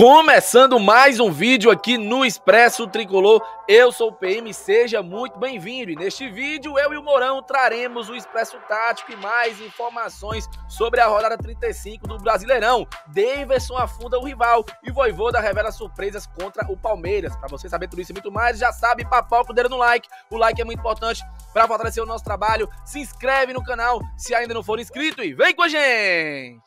Começando mais um vídeo aqui no Expresso Tricolor, eu sou o PM, seja muito bem-vindo. E neste vídeo, eu e o Mourão traremos o Expresso Tático e mais informações sobre a rodada 35 do Brasileirão. Daverson afunda o rival e Voivoda revela surpresas contra o Palmeiras. Para você saber tudo isso e muito mais, já sabe, papoca o dedo no like. O like é muito importante para fortalecer o nosso trabalho. Se inscreve no canal se ainda não for inscrito e vem com a gente!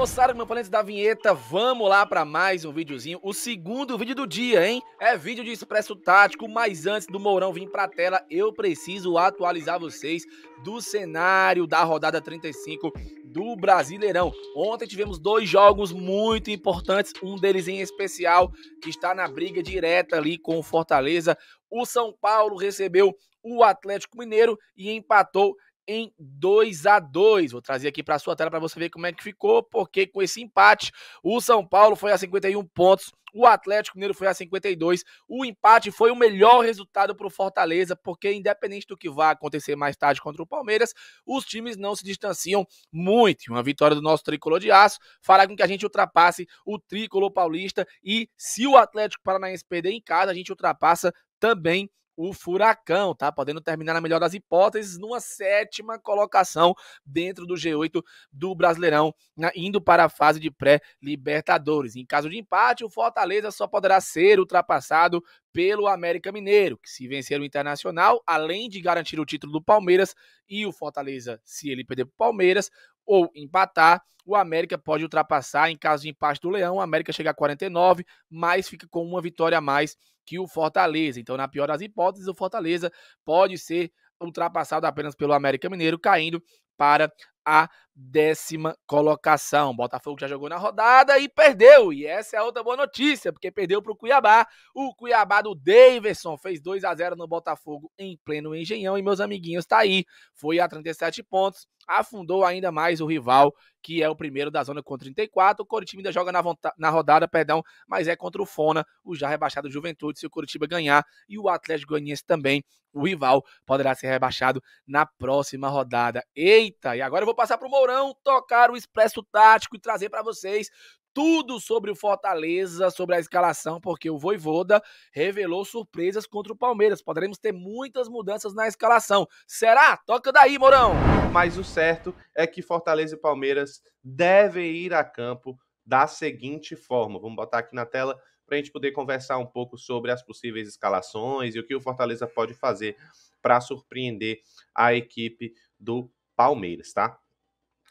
moçada, campanantes da vinheta, vamos lá para mais um videozinho, o segundo vídeo do dia, hein? É vídeo de expresso tático, mas antes do Mourão vir pra tela, eu preciso atualizar vocês do cenário da rodada 35 do Brasileirão. Ontem tivemos dois jogos muito importantes, um deles em especial, que está na briga direta ali com o Fortaleza. O São Paulo recebeu o Atlético Mineiro e empatou em 2 a 2 Vou trazer aqui para sua tela para você ver como é que ficou, porque com esse empate, o São Paulo foi a 51 pontos, o Atlético Mineiro foi a 52. O empate foi o melhor resultado para o Fortaleza, porque independente do que vá acontecer mais tarde contra o Palmeiras, os times não se distanciam muito. Uma vitória do nosso tricolor de aço fará com que a gente ultrapasse o tricolor paulista e se o Atlético Paranaense perder em casa, a gente ultrapassa também o Furacão, tá? Podendo terminar na melhor das hipóteses numa sétima colocação dentro do G8 do Brasileirão, né? indo para a fase de pré-Libertadores. Em caso de empate, o Fortaleza só poderá ser ultrapassado pelo América Mineiro, que se vencer o Internacional, além de garantir o título do Palmeiras e o Fortaleza, se ele perder para o Palmeiras, ou empatar, o América pode ultrapassar. Em caso de empate do Leão, o América chega a 49, mas fica com uma vitória a mais que o Fortaleza. Então, na pior das hipóteses, o Fortaleza pode ser ultrapassado apenas pelo América Mineiro, caindo para a décima colocação. Botafogo já jogou na rodada e perdeu. E essa é a outra boa notícia, porque perdeu para o Cuiabá. O Cuiabá do Daverson fez 2 a 0 no Botafogo em pleno Engenhão. E meus amiguinhos, tá aí. Foi a 37 pontos. Afundou ainda mais o rival, que é o primeiro da zona com 34. O Coritiba ainda joga na, na rodada, perdão, mas é contra o Fona, o já rebaixado Juventude, se o Coritiba ganhar. E o Atlético Goianiense também, o rival, poderá ser rebaixado na próxima rodada. Eita! E agora eu vou vou passar para o Mourão tocar o Expresso Tático e trazer para vocês tudo sobre o Fortaleza, sobre a escalação, porque o Voivoda revelou surpresas contra o Palmeiras. Poderemos ter muitas mudanças na escalação. Será? Toca daí, Mourão! Mas o certo é que Fortaleza e Palmeiras devem ir a campo da seguinte forma. Vamos botar aqui na tela para a gente poder conversar um pouco sobre as possíveis escalações e o que o Fortaleza pode fazer para surpreender a equipe do Palmeiras, tá?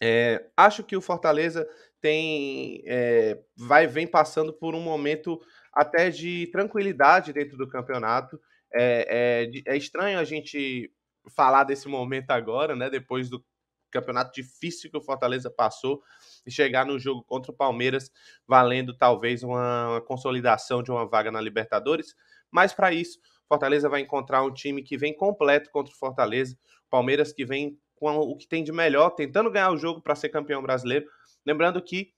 É, acho que o Fortaleza tem é, vai vem passando por um momento até de tranquilidade dentro do campeonato. É, é, é, estranho a gente falar desse momento agora, né? Depois do campeonato difícil que o Fortaleza passou e chegar no jogo contra o Palmeiras valendo talvez uma, uma consolidação de uma vaga na Libertadores. Mas para isso, Fortaleza vai encontrar um time que vem completo contra o Fortaleza, Palmeiras que vem com o que tem de melhor, tentando ganhar o jogo para ser campeão brasileiro. Lembrando que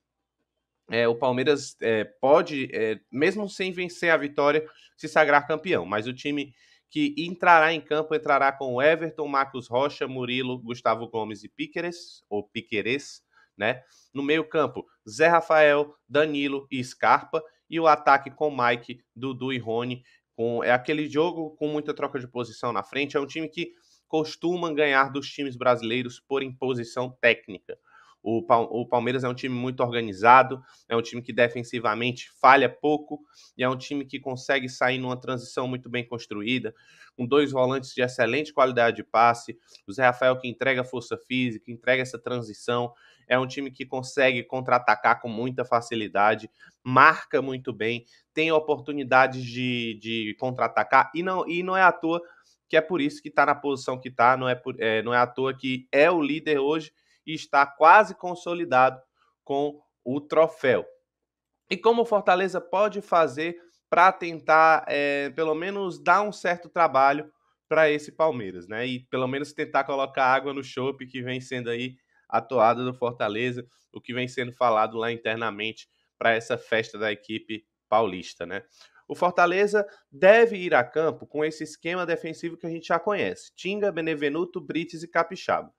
é, o Palmeiras é, pode, é, mesmo sem vencer a vitória, se sagrar campeão. Mas o time que entrará em campo entrará com Everton, Marcos Rocha, Murilo, Gustavo Gomes e Piqueres, ou Piqueres, né? No meio-campo, Zé Rafael, Danilo e Scarpa. E o ataque com Mike, Dudu e Rony. Com, é aquele jogo com muita troca de posição na frente. É um time que costumam ganhar dos times brasileiros por imposição técnica. O, Palmeiras é um time muito organizado, é um time que defensivamente falha pouco e é um time que consegue sair numa transição muito bem construída, com dois volantes de excelente qualidade de passe, o Zé Rafael que entrega força física, entrega essa transição. É um time que consegue contra-atacar com muita facilidade, marca muito bem, tem oportunidades de, de contra-atacar e não, e não é à toa que é por isso que está na posição que está, não é, por, é, não é à toa que é o líder hoje e está quase consolidado com o troféu. E como o Fortaleza pode fazer para tentar, é, pelo menos, dar um certo trabalho para esse Palmeiras, né? E pelo menos tentar colocar água no chope que vem sendo aí a toada do Fortaleza, o que vem sendo falado lá internamente para essa festa da equipe paulista, né? O Fortaleza deve ir a campo com esse esquema defensivo que a gente já conhece: Tinga, Benevenuto, Brites e Capixaba.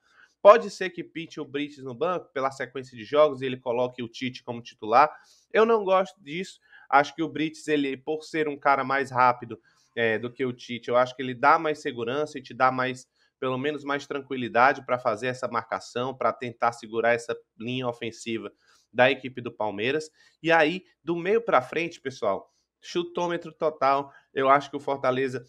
Pode ser que pinte o Brites no banco pela sequência de jogos e ele coloque o Tite como titular. Eu não gosto disso. Acho que o Brites, ele, por ser um cara mais rápido é, do que o Tite, eu acho que ele dá mais segurança e te dá mais, pelo menos, mais tranquilidade para fazer essa marcação, para tentar segurar essa linha ofensiva da equipe do Palmeiras. E aí, do meio para frente, pessoal, chutômetro total. Eu acho que o Fortaleza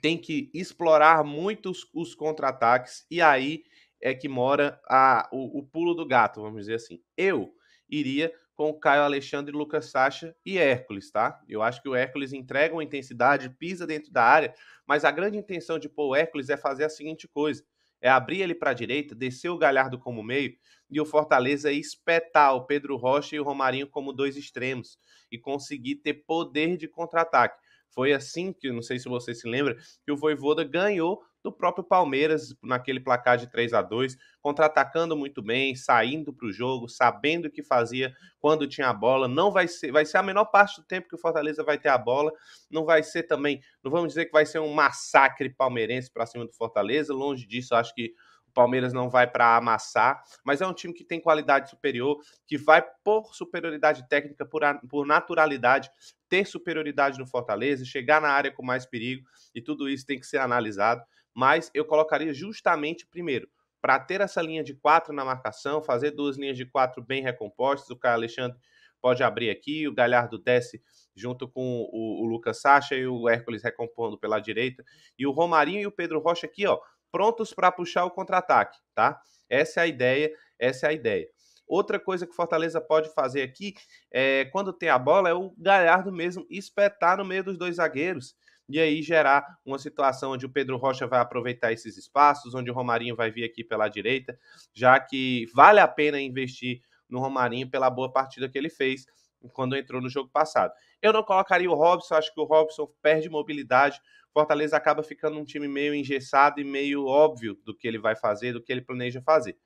tem que explorar muito os, os contra-ataques e aí é que mora a, o, o, pulo do gato, vamos dizer assim. Eu iria com o Caio Alexandre, Lucas Sacha e Hércules, tá? Eu acho que o Hércules entrega uma intensidade, pisa dentro da área, mas a grande intenção de pôr o Hércules é fazer a seguinte coisa: é abrir ele para a direita, descer o Galhardo como meio e o Fortaleza espetar o Pedro Rocha e o Romarinho como dois extremos e conseguir ter poder de contra-ataque. Foi assim que, não sei se você se lembra, que o Voivoda ganhou do próprio Palmeiras naquele placar de 3 a 2 contra-atacando muito bem, saindo para o jogo, sabendo o que fazia quando tinha a bola. Não vai ser, vai ser a menor parte do tempo que o Fortaleza vai ter a bola. Não vai ser também, não vamos dizer que vai ser um massacre palmeirense para cima do Fortaleza. Longe disso, acho que o Palmeiras não vai para amassar, mas é um time que tem qualidade superior, que vai por superioridade técnica, por, a, por naturalidade, ter superioridade no Fortaleza, chegar na área com mais perigo, e tudo isso tem que ser analisado mas eu colocaria justamente primeiro para ter essa linha de quatro na marcação, fazer duas linhas de quatro bem recompostas. O Caio Alexandre pode abrir aqui, o Galhardo desce junto com o, o Lucas Sacha e o Hércules recompondo pela direita, e o Romarinho e o Pedro Rocha aqui, ó, prontos para puxar o contra-ataque, tá? Essa é a ideia, essa é a ideia. Outra coisa que o Fortaleza pode fazer aqui, é, quando tem a bola, é o Galhardo mesmo espetar no meio dos dois zagueiros e aí gerar uma situação onde o Pedro Rocha vai aproveitar esses espaços, onde o Romarinho vai vir aqui pela direita, já que vale a pena investir no Romarinho pela boa partida que ele fez quando entrou no jogo passado. Eu não colocaria o Robson, acho que o Robson perde mobilidade. Fortaleza acaba ficando um time meio engessado e meio óbvio do que ele vai fazer, do que ele planeja fazer.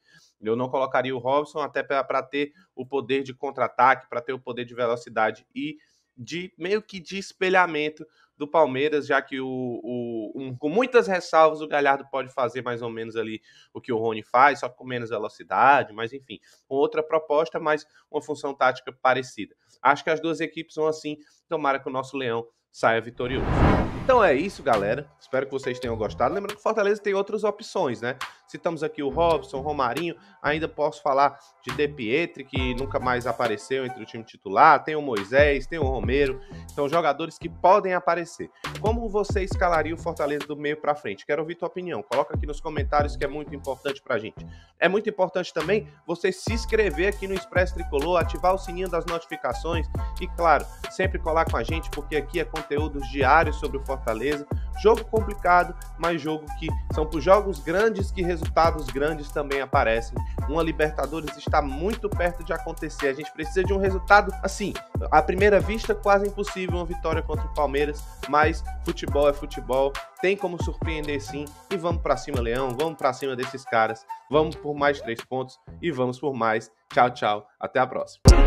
Eu não colocaria o Robson até para ter o poder de contra-ataque, para ter o poder de velocidade e de meio que de espelhamento do Palmeiras, já que o, o um, com muitas ressalvas o Galhardo pode fazer mais ou menos ali o que o Rony faz, só com menos velocidade, mas enfim, outra proposta, mas uma função tática parecida. Acho que as duas equipes vão assim, tomara que o nosso Leão saia vitorioso. Então é isso, galera. Espero que vocês tenham gostado. Lembrando que Fortaleza tem outras opções, né? Citamos aqui o Robson, Romarinho. Ainda posso falar de De Pietri, que nunca mais apareceu entre o time titular. Tem o Moisés, tem o Romero. São jogadores que podem aparecer. Como você escalaria o Fortaleza do meio para frente? Quero ouvir tua opinião. Coloca aqui nos comentários que é muito importante pra gente. É muito importante também você se inscrever aqui no Expresso Tricolor, ativar o sininho das notificações e, claro, sempre colar com a gente, porque aqui é conteúdo diário sobre o Fortaleza Fortaleza. Jogo complicado, mas jogo que são para jogos grandes que resultados grandes também aparecem. Uma Libertadores está muito perto de acontecer. A gente precisa de um resultado assim, à primeira vista quase impossível uma vitória contra o Palmeiras, mas futebol é futebol, tem como surpreender sim e vamos para cima, Leão, vamos para cima desses caras. Vamos por mais três pontos e vamos por mais. Tchau, tchau. Até a próxima.